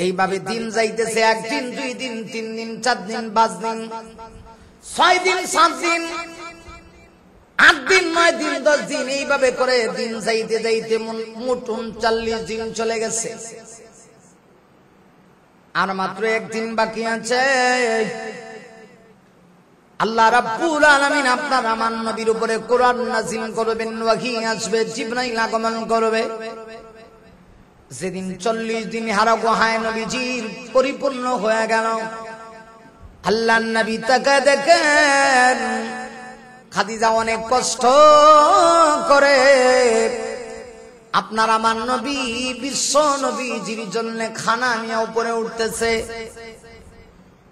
এইভাবে দিন যাইতেছে একদিন দুই দিন তিন দিন চার দিন পাঁচ দিন ছয় দিন সাত দিন আট দিন নয় দিন দশ দিন এইভাবে করে দিন যাইতে যাইতে মুঠুন চল্লিশ দিন চলে গেছে আর মাত্র একদিন বাকি আছে আল্লাহ রাব্বুল আলামিন আপনার আমার নবীর উপরে কোরআন নাজিম করবেন ওয়াহি আসবে জিবরাইল আগমন করবে যেদিন চল্লিশ দিন হারা গোহায় নবীজির পরিপূর্ণ হয়ে গেল আল্লাহ নবী তাকে দেখেন খাদিজা অনেক কষ্ট করে আপনার আমার নবী বিশ্ব নবী যিনি জন্য খানা মিয়া উপরে উঠতেছে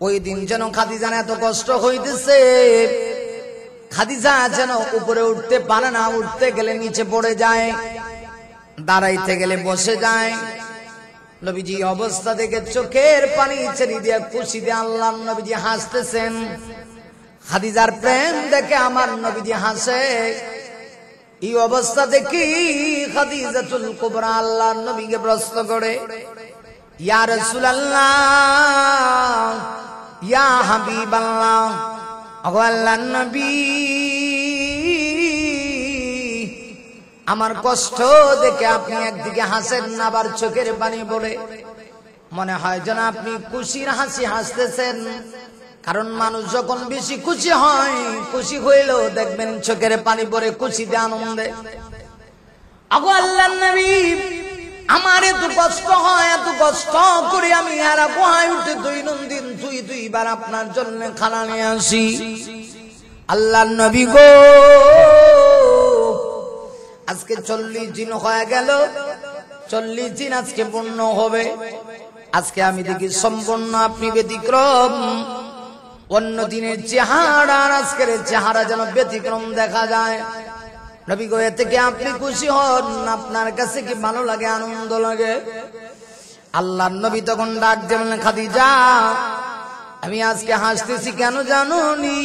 ওই দিন যেন খাদিজান এত কষ্ট হইতেছে খাদিজা যেন উপরে উঠতে পারে না উঠতে গেলে নিচে পড়ে যায় দাঁড়াইতে গেলে বসে যায় নবীজি অবস্থা দেখে চোখের পানি ছেড়ে দিয়ে খুশি দিয়ে আল্লাহ নবীজি হাসতেছেন খাদিজার প্রেম দেখে আমার নবীজি হাসে এই অবস্থা দেখি খাদিজাতুল কুবরা আল্লাহর নবীকে প্রশ্ন করে ইয়া রাসূলুল্লাহ ইয়া হাবিবাল্লাহ ওগো আল্লাহর নবী আমার কষ্ট দেখে আপনি একদিকে হাসেন না আবার চোখের পানি বলে মনে হয় যেন আপনি খুশির হাসি হাসতেছেন কারণ মানুষ যখন বেশি খুশি হয় খুশি হইলেও দেখবেন চোখের পানি পরে খুশিতে আনন্দে আগো আল্লাহ আমার এত কষ্ট হয় এত কষ্ট করে আমি আর গোহায় উঠে দৈনন্দিন দুই দুইবার আপনার জন্য খানা নিয়ে আসি আল্লাহ নবী গো আজকে চল্লিশ দিন হয়ে গেল চল্লিশ দিন আজকে পূর্ণ হবে আজকে আমি দেখি সম্পূর্ণ আপনি ব্যতিক্রম অন্য দিনের চেহারা আজকের চেহারা যেন ব্যতিক্রম দেখা যায় নবী গো থেকে আপনি খুশি হন আপনার কাছে কি ভালো লাগে আনন্দ লাগে আল্লাহ নবী তখন ডাক যেমন খাদি যা আমি আজকে হাসতেছি কেন জানো নি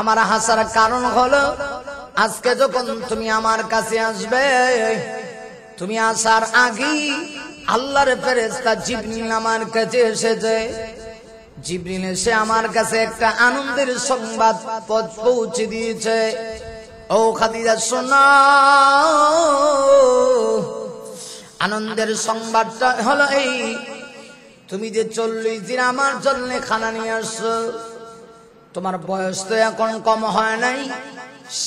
আমার হাসার কারণ হলো আজকে যখন তুমি আমার কাছে আসবে তুমি আসার আগে আল্লাহর ফেরেস্তা জিবনি আমার কাছে এসেছে জিব্রিল এসে আমার কাছে একটা আনন্দের সংবাদ পদ পৌঁছে দিয়েছে ও খাদিজা সোনা আনন্দের সংবাদটা হলো এই তুমি যে চল্লিশ দিন আমার জন্য খানা নিয়ে আসছো তোমার বয়স তো এখন কম হয় নাই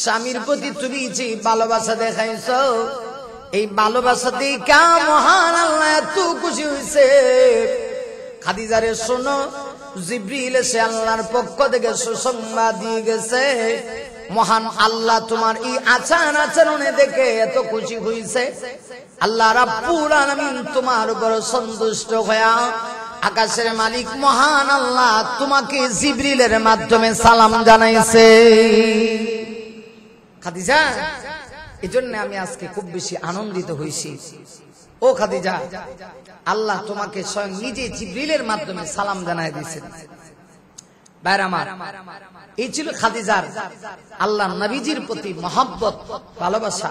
স্বামীর প্রতি তুমি যে ভালোবাসা দেখাইছ এই ভালোবাসা দিয়ে কা এত খুশি হয়েছে খাদিজারে শোনো জিব্রিল এসে আল্লাহর পক্ষ থেকে সুসংবাদ দিয়ে গেছে মহান আল্লাহ তোমার এই আচার আচরণে দেখে এত খুশি হইছে আল্লাহ তোমার উপর সন্তুষ্ট হয়া আকাশের মালিক মহান আল্লাহ তোমাকে জিব্রিলের মাধ্যমে সালাম জানাইছে খাদিজা এজন্য আমি আজকে খুব বেশি আনন্দিত হয়েছি ও খাদিজা আল্লাহ তোমাকে স্বয়ং নিজে জিব্রিলের মাধ্যমে সালাম জানাই দিয়েছেন এই ছিল খাদিজার আল্লাহ নবীজির প্রতি মহাব্বত ভালোবাসা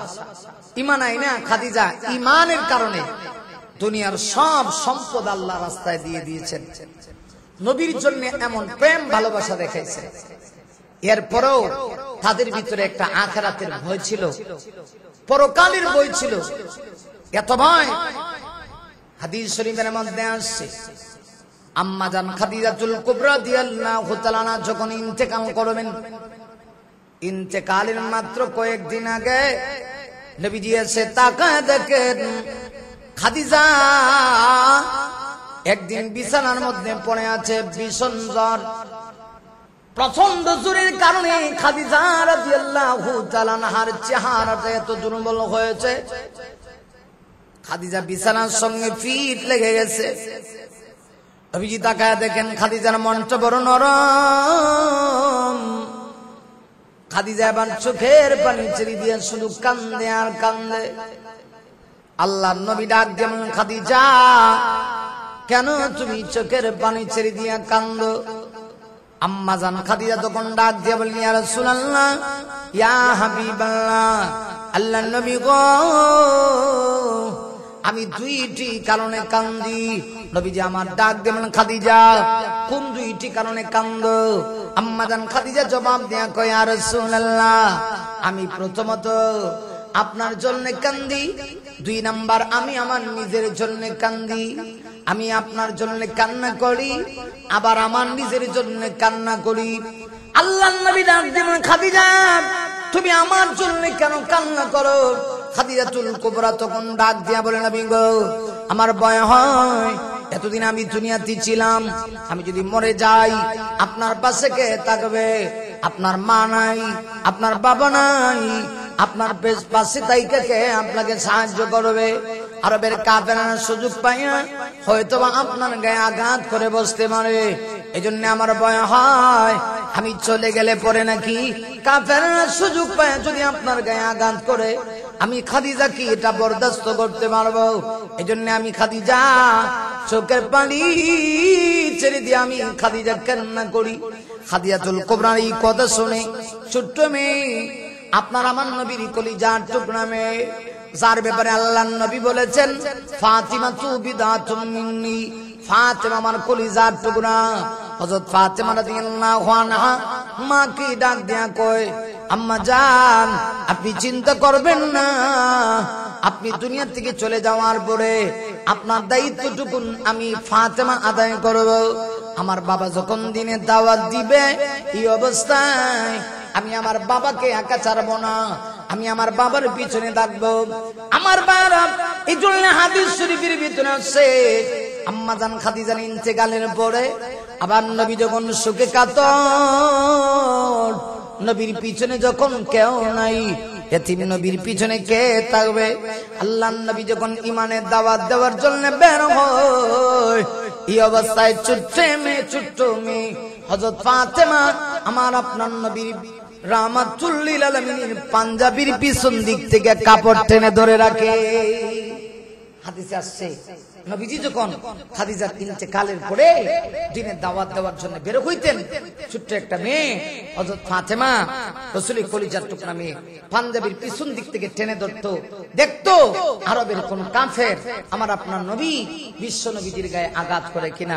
ইমান আইনা খাদিজা ইমানের কারণে দুনিয়ার সব সম্পদ আল্লাহ রাস্তায় দিয়ে দিয়েছেন নবীর জন্য এমন প্রেম ভালোবাসা দেখাইছে এরপরেও তাদের ভিতরে একটা আখেরাতের ভয় ছিল পরকালের বই ছিল এত ভয় হাদিস শরীফের মধ্যে আসছে আম্মা জান খাদিজাতুল কুবরা দিয়াল্লাহু তাআলা যখন ইন্তেকাল করবেন ইন্তেকালের মাত্র কয়েকদিন আগে নবীজি এসে তাকায় দেখেন খাদিজা একদিন বিছানার মধ্যে পড়ে আছে ভীষণ জ্বর প্রচন্ড জুরির কারণে খাদিজা রাদিয়াল্লাহু তাআলা চেহারাটা এত দুর্বল হয়েছে খাদিজা বিছানার সঙ্গে ফিট লেগে গেছে অভিজিৎ আকায় দেখেন খাদিজার মঞ্চ বড় নরম খাদিজা এবার চোখের পানি চেরি দিয়ে শুধু কান্দে আর কান্দে আল্লাহ নবী ডাক যেমন খাদিজা কেন তুমি চোখের পানি চেরি দিয়ে কান্দ আম্মা জান খাদিজা তখন ডাক দিয়ে বলি আর সুনাল্লাহ ইয়া হাবিবাল্লাহ আল্লাহ নবী গো আমি দুইটি কারণে কান্দি নবীজি আমার ডাক দেবেন খাদিজা কোন দুইটি কারণে কান্দ আম্মাদান খাদিজা জবাব দেয়া কয় আর রাসূলুল্লাহ আমি প্রথমত আপনার জন্য কান্দি দুই নাম্বার আমি আমার নিজের জন্য কান্দি আমি আপনার জন্য কান্না করি আবার আমার নিজের জন্য কান্না করি আল্লাহ নবী ডাক দেবেন খাদিজা তুমি আমার জন্য কেন কান্না করো খাদিজাতুল কোবরা তখন ডাক দিয়া বলে নবী গো আমার বয় হয় এতদিন আমি দুনিয়াতে ছিলাম আমি যদি মরে যাই আপনার পাশে কে থাকবে আপনার মা নাই আপনার বাবা নাই আপনার পাশে তাই কে আপনাকে সাহায্য করবে আরবের কাফেরানোর সুযোগ পাইয়া হয়তো আপনার গায়ে আঘাত করে বসতে পারে এই জন্য আমার বয় হয় আমি চলে গেলে পরে নাকি কাফেরানোর সুযোগ পায় যদি আপনার গায়ে আঘাত করে আমি খাদিজা কি এটা বরদাস্ত করতে পারবো এই জন্য আমি খাদিজা চোখের পানি ছেড়ে দিয়ে আমি খাদিজা কান্না করি খাদিজাতুল কোবরার এই কথা শুনে ছোট্ট মেয়ে আপনার আমার নবীর যার টুকরা মেয়ে যার ব্যাপারে আল্লাহ নবী বলেছেন ফাতিমা তু বিদাতুম মিন্নি ফাতেমা আমার কলিজার টুকরা ফাতেমা রাদিয়াল্লাহু আনহা মা কি ডাক দেয়া কয় আম্মা জান আপনি চিন্তা করবেন না আপনি দুনিয়া থেকে চলে যাওয়ার পরে আপনার দায়িত্বটুকু আমি ফাতেমা আদায় করব আমার বাবা যখন দিনে দাওয়াত দিবে এই অবস্থায় আমি আমার বাবাকে একা ছাড়ব না আমি আমার বাবার পিছনে থাকবো আমার বাবা এই জন্য হাদিস শরীফের ভিতরে আছে আম্মা জান ইনতে গালের পরে আবার নবী যখন সুখে কাত নবীর পিছনে যখন কেউ নাই এতিম নবীর পিছনে কে থাকবে আল্লাহ নবী যখন ইমানের দাওয়াত দেওয়ার জন্য বের হয় এই অবস্থায় ছোট্ট মেয়ে ছোট্ট মেয়ে হজরত ফাতেমা আমার আপনার নবীর পাঞ্জাবির পিছন দিক থেকে কাপড় টেনে ধরে রাখে হাদিসে আসছে নবীজি যখন খাদিজার তিনটে কালের পরে দিনের দাওয়াত দেওয়ার জন্য বের হইতেন ছোট্ট একটা মেয়ে অজত ফাতেমা রসুলি কলিজার টুকরা মেয়ে পাঞ্জাবির পিছন দিক থেকে টেনে ধরতো দেখতো আরবের কোন কাফের আমার আপনার নবী বিশ্ব নবীজির গায়ে আঘাত করে কিনা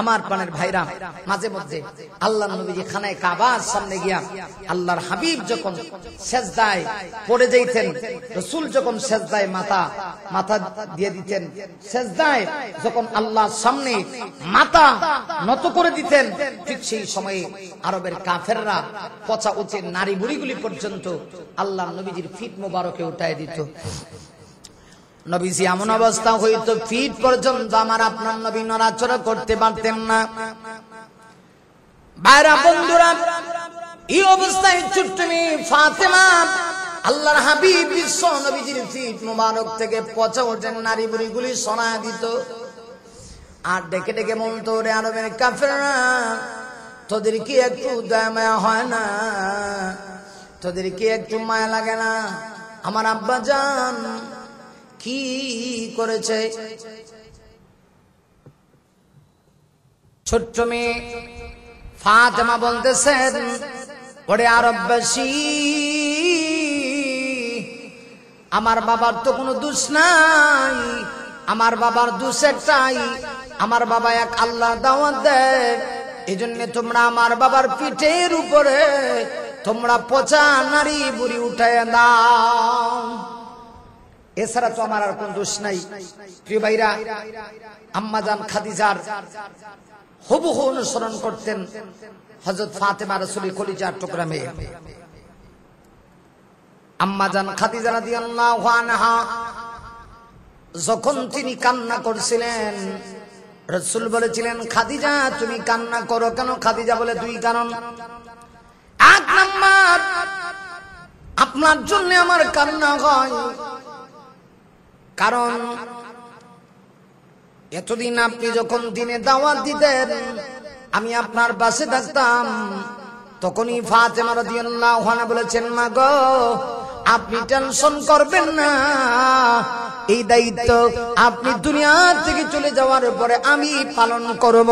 আমার পানের ভাইরা মাঝে মধ্যে আল্লাহ নবীজি খানায় কাবার সামনে গিয়া আল্লাহর হাবিব যখন সেজদায় পড়ে যাইতেন রসুল যখন সেজদায় মাথা মাথা দিয়ে দিতেন সেজদা অবস্থায় যখন আল্লাহর সামনে মাথা নত করে দিতেন ঠিক সেই সময়ে আরবের কাফেররা পচা উচে নারী বুড়িগুলি পর্যন্ত আল্লাহ নবীজির ফিট মোবারকে উঠায় দিত নবীজি এমন অবস্থা হইতো ফিট পর্যন্ত আমার আপনার নবী নড়াচড়া করতে পারতেন না বাইরা বন্ধুরা এই অবস্থায় ছোট্ট মেয়ে ফাতেমা আল্লাহর হাবিব বিশ্ব নবীজির ফিট মোবারক থেকে পচা ওঠেন নারী বুড়িগুলি সোনা দিত আর ডেকে ডেকে বলতো রে আরবের কাফেরা তোদের কি একটু দয়া মায়া হয় না তোদের কি একটু মায়া লাগে না আমার আব্বা যান কি করেছে ছোট্ট মেয়ে ফাতেমা বলতেছেন ওরে আরববাসী আমার বাবার তো কোনো দোষ নাই আমার বাবার দোষ একটাই আমার বাবা এক আল্লাহ দাওয়াত দেয় এই জন্য তোমরা আমার বাবার পিঠের উপরে তোমরা পচা নারী বুড়ি উঠে দাও এছাড়া তো আমার আর কোন দোষ নাই প্রিয় ভাইরা জান খাদিজার হবু অনুসরণ করতেন হজরত ফাতেমা রসুলি কলিজার টুকরা মেয়ে আম্মাজান খাদিজা রাদিয়াল্লাহু আনহা যখন তিনি কান্না করছিলেন রসুল বলেছিলেন খাদিজা তুমি কান্না করো কেন খাদিজা বলে দুই কারণ এক নাম্বার আপনার জন্য আমার কান্না হয় কারণ এতদিন আপনি যখন দিনে দাওয়াত দিতেন আমি আপনার বাসে থাকতাম তখনই ফাতেমা রাদিয়াল্লাহু আনহা বলেছেন মা গো আপনি টেনশন করবেন না এই দায়িত্ব আপনি দুনিয়া থেকে চলে যাওয়ার পরে আমি পালন করব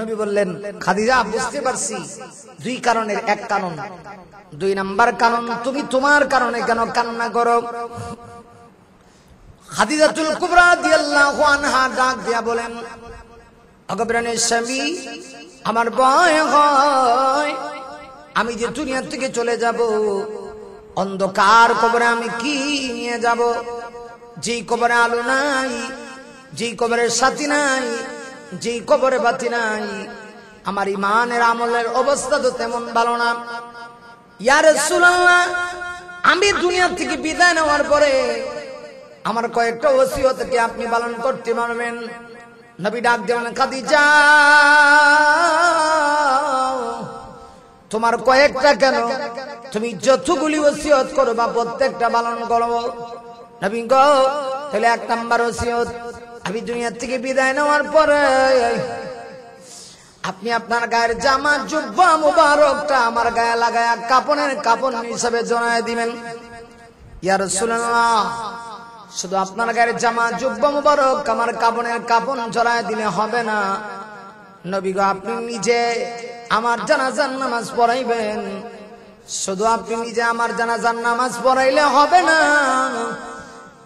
নবী বললেন খাদিজা বুঝতে পারছি দুই কারণের এক কারণ দুই নাম্বার কারণ তুমি তোমার কারণে কেন কান্না করো খাদিজাতুল কুবরা দিয়াল্লাহু আনহা ডাক দিয়া বলেন অগবরানের স্বামী আমার বয় হয় আমি যে দুনিয়া থেকে চলে যাব অন্ধকার কবরে আমি কি নিয়ে যাব যেই কবরে আলো নাই যেই কবরের সাথী নাই যেই কবরে বাতি নাই আমার ইমানের আমলের অবস্থা তো তেমন ভালো না ইয়ারে সুলাল্লাহ আমি দুনিয়া থেকে বিদায় নেওয়ার পরে আমার কয়েকটা কি আপনি পালন করতে পারবেন নবী ডাক দেওয়ান যা তোমার কয়েকটা কেন তুমি যতগুলি ওসিয়ত করবা প্রত্যেকটা পালন করবো নবীন গো তাহলে এক নাম্বার ওসিয়ত আমি দুনিয়ার থেকে বিদায় নেওয়ার পরে আপনি আপনার গায়ের জামা জুব্বা মুবারকটা আমার গায়ে লাগায় কাপনের কাপন হিসাবে জড়ায় দিবেন ইয়ার শুনেন শুধু আপনার গায়ের জামা জুব্বা মুবারক আমার কাপনের কাপন জড়ায় দিলে হবে না নবী আপনি নিজে আমার জানাজান নামাজ পড়াইবেন শুধু আপনি নিজে আমার জানাজার নামাজ পড়াইলে হবে না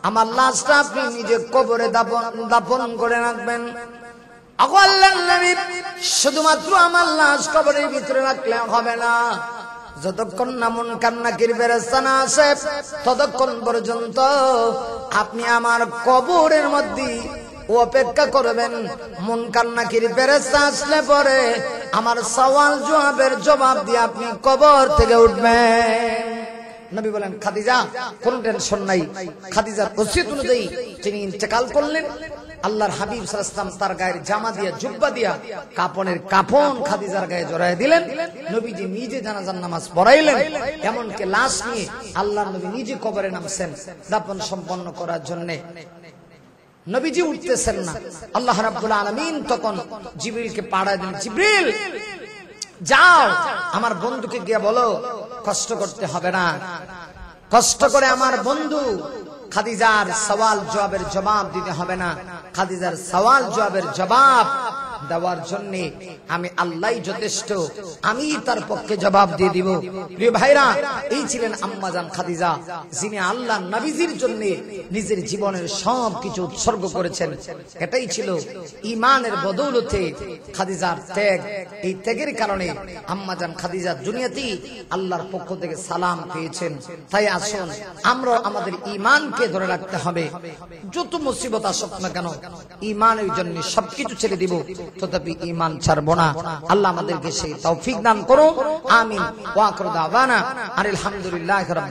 আমার লাশটা আপনি নিজে কবরে দাপন দাপন করে রাখবেন শুধুমাত্র আমার লাশ কবরের ভিতরে রাখলে হবে না যতক্ষণ নামন কান্নাকির বেরেস্তানা আসে ততক্ষণ পর্যন্ত আপনি আমার কবরের মধ্যে ও অপেক্ষা করবেন মন কান্নাকির পেরেস্তা আসলে পরে আমার সওয়াল জবাবের জবাব দিয়ে আপনি কবর থেকে উঠবেন নবী বলেন খাদিজা কোন টেনশন নাই খাদিজার উচিত অনুযায়ী তিনি ইন্তেকাল করলেন আল্লাহর হাবিব সালাম তার গায়ের জামা দিয়া জুব্বা দিয়া কাপনের কাপন খাদিজার গায়ে জড়াই দিলেন নবীজি নিজে জানাজার নামাজ পড়াইলেন এমনকি লাশ নিয়ে আল্লাহ নবী নিজে কবরে নামছেন দাপন সম্পন্ন করার জন্য নবীজি উঠতেছেন না আল্লাহ রাব্দুল আলমিন তখন জিবরিলকে পাড়ায় দিন জিবিল যাও আমার বন্ধুকে গিয়ে বলো কষ্ট করতে হবে না কষ্ট করে আমার বন্ধু খাদিজার সওয়াল জবাবের জবাব দিতে হবে না খাদিজার সওয়াল জবাবের জবাব দেওয়ার জন্য আমি আল্লাহ যথেষ্ট আমি তার পক্ষে জবাব দিয়ে দিব প্রিয় ভাইরা এই ছিলেন আম্মাজান খাদিজা যিনি আল্লাহ নাবিজির জন্য নিজের জীবনের সব কিছু উৎসর্গ করেছেন এটাই ছিল ইমানের বদৌলতে খাদিজার ত্যাগ এই ত্যাগের কারণে আম্মাজান খাদিজা দুনিয়াতেই আল্লাহর পক্ষ থেকে সালাম পেয়েছেন তাই আসুন আমরা আমাদের ইমানকে ধরে রাখতে হবে যত মুসিবত আসুক না কেন ইমানের জন্য সবকিছু ছেড়ে দিব তথাপি ইমান ছাড়বো না আল্লাহ আমাদেরকে সেই তৌফিক দান করো আমি আর আলহামদুলিল্লাহ